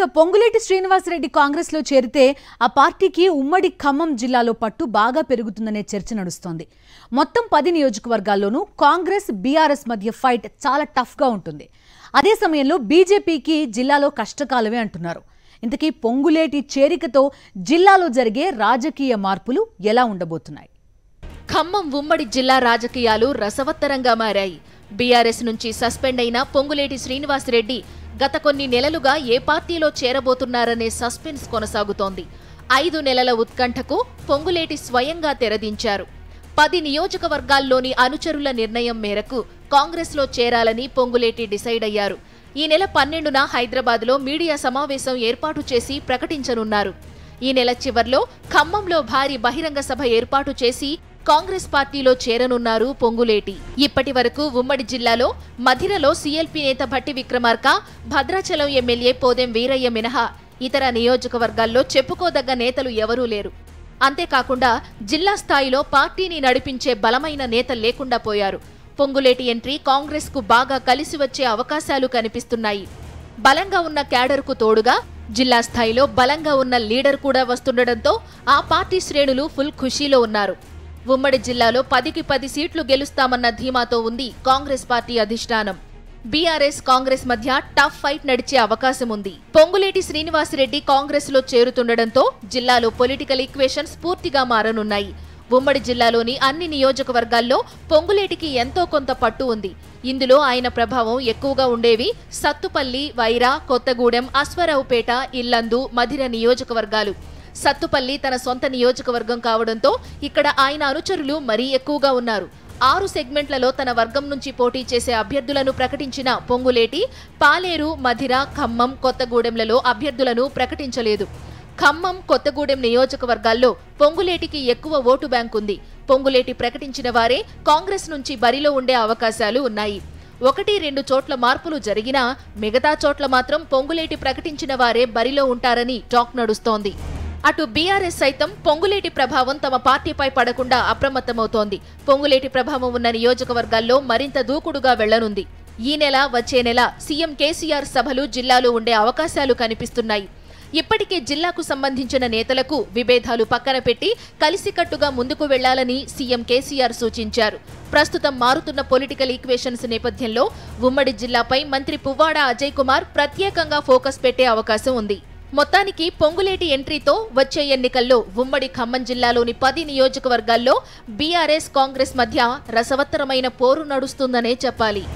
ఇక పొంగులేటి శ్రీనివాసరెడ్డి కాంగ్రెస్లో చేరితే ఆ పార్టీకి ఉమ్మడి ఖమ్మం జిల్లాలో పట్టు బాగా పెరుగుతుందనే చర్చ నడుస్తోంది మొత్తం పది నియోజకవర్గాల్లోనూ కాంగ్రెస్ బీఆర్ఎస్ మధ్య ఫైట్ చాలా టఫ్గా ఉంటుంది అదే సమయంలో బీజేపీకి జిల్లాలో కష్టకాలమే అంటున్నారు ఇంతకీ పొంగులేటి చేరికతో జిల్లాలో జరిగే రాజకీయ మార్పులు ఎలా ఉండబోతున్నాయి ఖమ్మం ఉమ్మడి జిల్లా రాజకీయాలు రసవత్తరంగా మారాయి బీఆర్ఎస్ నుంచి సస్పెండ్ అయిన పొంగులేటి శ్రీనివాసరెడ్డి గత కొన్ని నెలలుగా ఏ పార్టీలో చేరబోతున్నారనే సస్పెన్స్ కొనసాగుతోంది ఐదు నెలల ఉత్కంఠకు పొంగులేటి స్వయంగా తెరదించారు పది నియోజకవర్గాల్లోని అనుచరుల నిర్ణయం మేరకు కాంగ్రెస్లో చేరాలని పొంగులేటి డిసైడ్ అయ్యారు ఈ నెల పన్నెండున హైదరాబాద్లో మీడియా సమావేశం ఏర్పాటు చేసి ప్రకటించనున్నారు ఈ నెల చివర్లో ఖమ్మంలో భారీ బహిరంగ సభ ఏర్పాటు చేసి కాంగ్రెస్ పార్టీలో చేరనున్నారు పొంగులేటి ఇప్పటి వరకు ఉమ్మడి జిల్లాలో మధిరలో సీఎల్పీ నేత భట్టి విక్రమార్క భద్రాచలం ఎమ్మెల్యే పోదెం వీరయ్య మినహా ఇతర నియోజకవర్గాల్లో చెప్పుకోదగ్గ నేతలు ఎవరూ లేరు అంతేకాకుండా జిల్లా స్థాయిలో పార్టీని నడిపించే బలమైన నేత లేకుండా పోయారు పొంగులేటి ఎంట్రీ కాంగ్రెస్కు బాగా కలిసి వచ్చే అవకాశాలు కనిపిస్తున్నాయి బలంగా ఉన్న క్యాడర్కు తోడుగా జిల్లా స్థాయిలో బలంగా ఉన్న లీడర్ కూడా వస్తుండటంతో ఆ పార్టీ శ్రేణులు ఫుల్ ఖుషీలో ఉన్నారు ఉమ్మడి జిల్లాలో పదికి పది సీట్లు గెలుస్తామన్న ధీమాతో ఉంది కాంగ్రెస్ పార్టీ అధిష్టానం బీఆర్ఎస్ కాంగ్రెస్ మధ్య టఫ్ ఫైట్ నడిచే అవకాశం ఉంది పొంగులేటి శ్రీనివాసరెడ్డి కాంగ్రెస్ లో చేరుతుండటంతో జిల్లాలో పొలిటికల్ ఈక్వేషన్స్ పూర్తిగా మారనున్నాయి ఉమ్మడి జిల్లాలోని అన్ని నియోజకవర్గాల్లో పొంగులేటికి ఎంతో కొంత పట్టు ఉంది ఇందులో ఆయన ప్రభావం ఎక్కువగా ఉండేవి సత్తుపల్లి వైరా కొత్తగూడెం అశ్వరావుపేట ఇల్లందు మధిర నియోజకవర్గాలు సత్తుపల్లి తన సొంత నియోజకవర్గం కావడంతో ఇక్కడ ఆయన అనుచరులు మరీ ఎక్కువగా ఉన్నారు ఆరు సెగ్మెంట్లలో తన వర్గం నుంచి పోటీ చేసే అభ్యర్థులను ప్రకటించిన పొంగులేటి పాలేరు మధిర ఖమ్మం కొత్తగూడెంలలో అభ్యర్థులను ప్రకటించలేదు ఖమ్మం కొత్తగూడెం నియోజకవర్గాల్లో పొంగులేటికి ఎక్కువ ఓటు బ్యాంక్ ఉంది పొంగులేటి ప్రకటించిన వారే కాంగ్రెస్ నుంచి బరిలో ఉండే అవకాశాలు ఉన్నాయి ఒకటి రెండు చోట్ల మార్పులు జరిగినా మిగతా చోట్ల మాత్రం పొంగులేటి ప్రకటించిన వారే బరిలో ఉంటారని టాక్ నడుస్తోంది అటు బీఆర్ఎస్ సైతం పొంగులేటి ప్రభావం తమ పార్టీపై పడకుండా అప్రమత్తమవుతోంది పొంగులేటి ప్రభావం ఉన్న నియోజకవర్గాల్లో మరింత దూకుడుగా వెళ్లనుంది ఈ నెల వచ్చే నెల సీఎం కేసీఆర్ సభలు జిల్లాలో ఉండే అవకాశాలు కనిపిస్తున్నాయి ఇప్పటికే జిల్లాకు సంబంధించిన నేతలకు విభేదాలు పక్కన పెట్టి కలిసికట్టుగా ముందుకు వెళ్లాలని సీఎం కేసీఆర్ సూచించారు ప్రస్తుతం మారుతున్న పొలిటికల్ ఈక్వేషన్స్ నేపథ్యంలో ఉమ్మడి జిల్లాపై మంత్రి పువ్వాడ అజయ్ కుమార్ ప్రత్యేకంగా ఫోకస్ పెట్టే అవకాశం ఉంది మొత్తానికి పొంగులేటి ఎంట్రీతో వచ్చే ఎన్నికల్లో ఉమ్మడి ఖమ్మం జిల్లాలోని పది నియోజకవర్గాల్లో బీఆర్ఎస్ కాంగ్రెస్ మధ్య రసవత్తరమైన పోరు నడుస్తుందనే చెప్పాలి